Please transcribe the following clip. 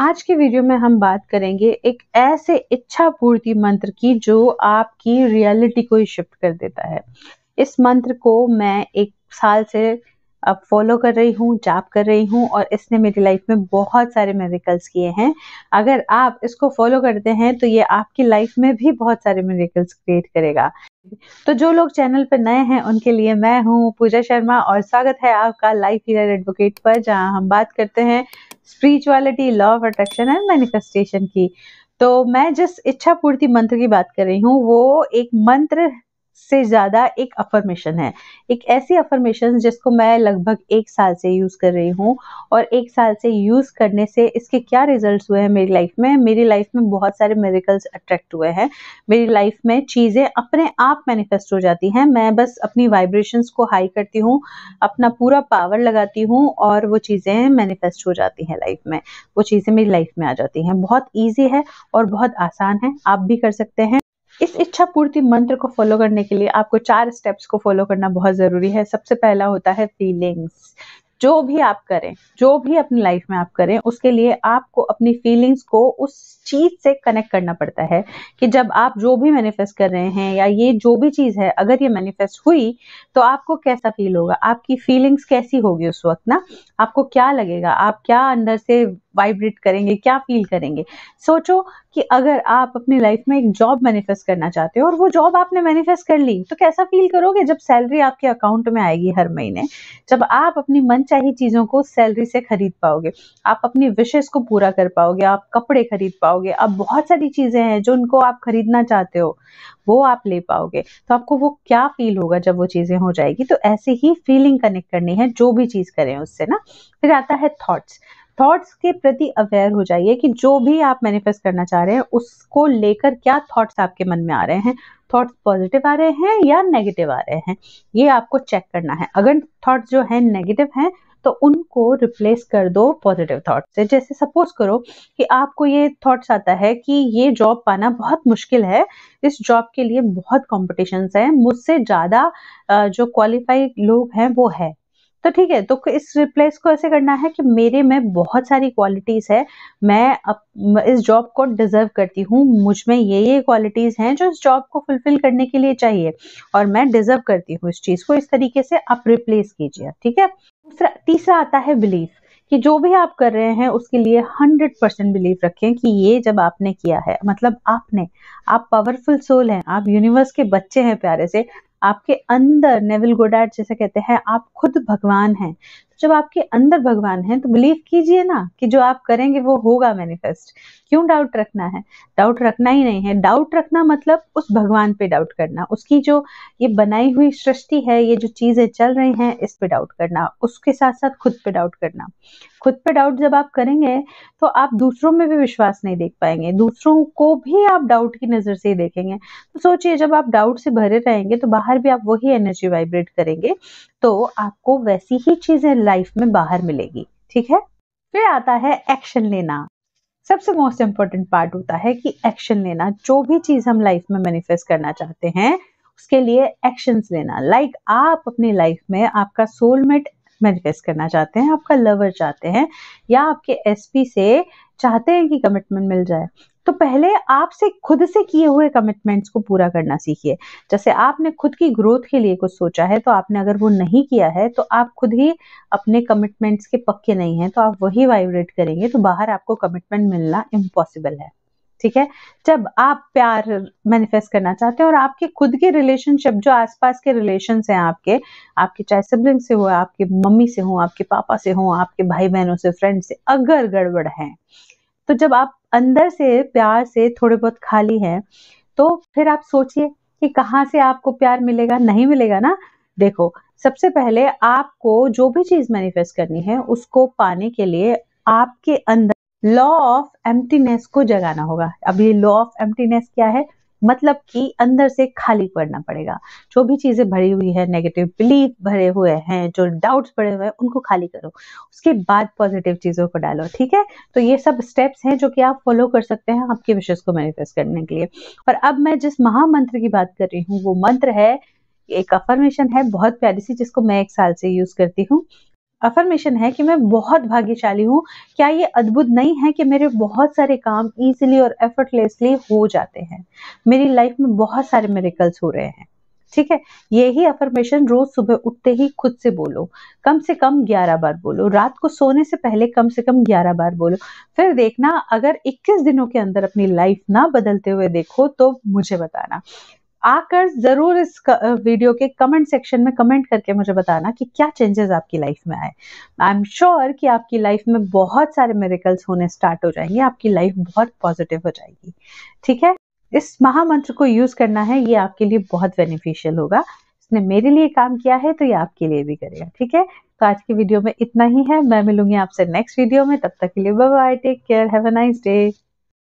आज के वीडियो में हम बात करेंगे एक ऐसे इच्छा पूर्ति मंत्र की जो आपकी रियलिटी को ही शिफ्ट कर देता है इस मंत्र को मैं एक साल से अब फॉलो कर रही हूँ जाप कर रही हूँ और इसने मेरी लाइफ में बहुत सारे मेरिकल्स किए हैं अगर आप इसको फॉलो करते हैं तो ये आपकी लाइफ में भी बहुत सारे मेरिकल्स क्रिएट करेगा तो जो लोग चैनल पर नए हैं उनके लिए मैं हूँ पूजा शर्मा और स्वागत है आपका लाइफ हीर एडवोकेट पर जहाँ हम बात करते हैं spirituality law of attraction and manifestation की तो मैं जिस इच्छा पूर्ति मंत्र की बात कर रही हूँ वो एक मंत्र से ज़्यादा एक अफर्मेशन है एक ऐसी अफर्मेशन जिसको मैं लगभग एक साल से यूज़ कर रही हूँ और एक साल से यूज़ करने से इसके क्या रिजल्ट्स हुए हैं मेरी लाइफ में मेरी लाइफ में बहुत सारे मेरिकल्स अट्रैक्ट हुए हैं मेरी लाइफ में चीज़ें अपने आप मैनिफेस्ट हो जाती हैं मैं बस अपनी वाइब्रेशंस को हाई करती हूँ अपना पूरा पावर लगाती हूँ और वो चीज़ें मैनिफेस्ट हो जाती हैं लाइफ में वो चीज़ें मेरी लाइफ में आ जाती हैं बहुत ईजी है और बहुत आसान है आप भी कर सकते हैं इस इच्छा पूर्ति मंत्र को फॉलो करने के लिए आपको चार स्टेप्स को फॉलो करना बहुत ज़रूरी है सबसे पहला होता है फीलिंग्स जो भी आप करें जो भी अपनी लाइफ में आप करें उसके लिए आपको अपनी फीलिंग्स को उस चीज से कनेक्ट करना पड़ता है कि जब आप जो भी मैनिफेस्ट कर रहे हैं या ये जो भी चीज है अगर ये मैनिफेस्ट हुई तो आपको कैसा फील होगा आपकी फीलिंग्स कैसी होगी उस वक्त ना आपको क्या लगेगा आप क्या अंदर से वाइब्रेट करेंगे क्या फील करेंगे सोचो कि अगर आप अपनी लाइफ में एक जॉब मैनिफेस्ट करना चाहते हो और वो जॉब आपने मैनिफेस्ट कर ली तो कैसा फील करोगे जब सैलरी आपके अकाउंट में आएगी हर महीने जब आप अपनी मनचाही चीज़ों को सैलरी से खरीद पाओगे आप अपनी विशेष को पूरा कर पाओगे आप कपड़े खरीद पाओगे आप बहुत सारी चीज़ें हैं जो उनको आप खरीदना चाहते हो वो आप ले पाओगे तो आपको वो क्या फील होगा जब वो चीज़ें हो जाएगी तो ऐसे ही फीलिंग कनेक्ट करनी है जो भी चीज़ करें उससे ना फिर आता है थॉट्स थॉट्स के प्रति अवेयर हो जाइए कि जो भी आप मैनिफेस्ट करना चाह रहे हैं उसको लेकर क्या थॉट्स आपके मन में आ रहे हैं थॉट्स पॉजिटिव आ रहे हैं या नेगेटिव आ रहे हैं ये आपको चेक करना है अगर थॉट्स जो है नेगेटिव हैं तो उनको रिप्लेस कर दो पॉजिटिव थॉट से जैसे सपोज करो कि आपको ये थॉट्स आता है कि ये जॉब पाना बहुत मुश्किल है इस जॉब के लिए बहुत कॉम्पिटिशन्स हैं मुझसे ज़्यादा जो क्वालिफाइड लोग हैं वो है तो ठीक है तो इस रिप्लेस को ऐसे करना है कि मेरे में बहुत सारी क्वालिटीज़ है मैं अप, इस जॉब को डिज़र्व करती हूँ मुझ में ये ये क्वालिटीज़ हैं जो इस जॉब को फुलफिल करने के लिए चाहिए और मैं डिज़र्व करती हूँ इस चीज़ को इस तरीके से आप रिप्लेस कीजिए ठीक है दूसरा तीसरा आता है बिलीफ कि जो भी आप कर रहे हैं उसके लिए हंड्रेड परसेंट बिलीव रखें कि ये जब आपने किया है मतलब आपने आप पावरफुल सोल हैं आप यूनिवर्स के बच्चे हैं प्यारे से आपके अंदर नेविल गोडाट जैसे कहते हैं आप खुद भगवान हैं जब आपके अंदर भगवान है तो बिलीव कीजिए ना कि जो आप करेंगे वो होगा मैनिफेस्ट क्यों डाउट रखना है डाउट रखना ही नहीं है डाउट रखना मतलब उस भगवान पे डाउट करना उसकी जो ये बनाई हुई सृष्टि है ये जो चीज़ें चल रही हैं इस पे डाउट करना उसके साथ साथ खुद पे डाउट करना खुद पे डाउट जब आप करेंगे तो आप दूसरों में भी विश्वास नहीं देख पाएंगे दूसरों को भी आप डाउट की नज़र से ही देखेंगे तो सोचिए जब आप डाउट से भरे रहेंगे तो बाहर भी आप वही एनर्जी वाइब्रेट करेंगे तो आपको वैसी ही चीजें लाइफ में बाहर मिलेगी ठीक है फिर आता है एक्शन लेना सबसे मोस्ट इम्पोर्टेंट पार्ट होता है कि एक्शन लेना जो भी चीज हम लाइफ में मैनिफेस्ट करना चाहते हैं उसके लिए एक्शंस लेना लाइक like, आप अपनी लाइफ में आपका सोलमेट मैनिफेस्ट करना चाहते हैं आपका लवर चाहते हैं या आपके एसपी से चाहते हैं कि कमिटमेंट मिल जाए तो पहले आपसे खुद से किए हुए कमिटमेंट्स को पूरा करना सीखिए जैसे आपने खुद की ग्रोथ के लिए कुछ सोचा है तो आपने अगर वो नहीं किया है तो आप खुद ही अपने कमिटमेंट्स के पक्के नहीं हैं तो आप वही वाइब्रेट करेंगे तो बाहर आपको कमिटमेंट मिलना इम्पॉसिबल है ठीक है जब आप प्यार मैनिफेस्ट करना चाहते हैं और आपके खुद के रिलेशनशिप जो आसपास के रिलेशन हैं आपके आपके चाहे सिबलिंग से हो आपके मम्मी से हो आपके पापा से हो आपके भाई बहनों से फ्रेंड से अगर गड़बड़ है तो जब आप अंदर से प्यार से थोड़े बहुत खाली हैं तो फिर आप सोचिए कि कहाँ से आपको प्यार मिलेगा नहीं मिलेगा ना देखो सबसे पहले आपको जो भी चीज मैनिफेस्ट करनी है उसको पाने के लिए आपके अंदर लॉ ऑफ एम्प्टीनेस को जगाना होगा अब ये लॉ ऑफ एम्प्टीनेस क्या है मतलब कि अंदर से खाली पड़ना पड़ेगा जो भी चीज़ें भरी हुई है नेगेटिव बिलीफ भरे हुए हैं जो डाउट्स भरे हुए हैं उनको खाली करो उसके बाद पॉजिटिव चीज़ों को डालो ठीक है तो ये सब स्टेप्स हैं जो कि आप फॉलो कर सकते हैं आपके विशेष को मैनिफेस्ट करने के लिए और अब मैं जिस महामंत्र की बात कर रही हूँ वो मंत्र है एक अफर्मेशन है बहुत प्यारी सी जिसको मैं एक साल से यूज़ करती हूँ अफर्मेशन है कि मैं बहुत भाग्यशाली हूँ क्या ये अद्भुत नहीं है कि मेरे बहुत सारे काम ईजिली और एफर्टलेसली हो जाते हैं मेरी लाइफ में बहुत सारे मेरिकल्स हो रहे हैं ठीक है यही अफर्मेशन रोज सुबह उठते ही खुद से बोलो कम से कम 11 बार बोलो रात को सोने से पहले कम से कम 11 बार बोलो फिर देखना अगर 21 दिनों के अंदर अपनी लाइफ ना बदलते हुए देखो तो मुझे बताना आकर जरूर इस वीडियो के कमेंट सेक्शन में कमेंट करके मुझे बताना कि क्या चेंजेस आपकी लाइफ में आए आई एम श्योर कि आपकी लाइफ में बहुत सारे मेरिकल्स होने स्टार्ट हो जाएंगे आपकी लाइफ बहुत पॉजिटिव हो जाएगी ठीक है इस महामंत्र को यूज करना है ये आपके लिए बहुत बेनिफिशियल होगा इसने मेरे लिए काम किया है तो ये आपके लिए भी करेगा ठीक है तो आज की वीडियो में इतना ही है मैं मिलूंगी आपसे नेक्स्ट वीडियो में तब तक के लिए bye take care have a nice day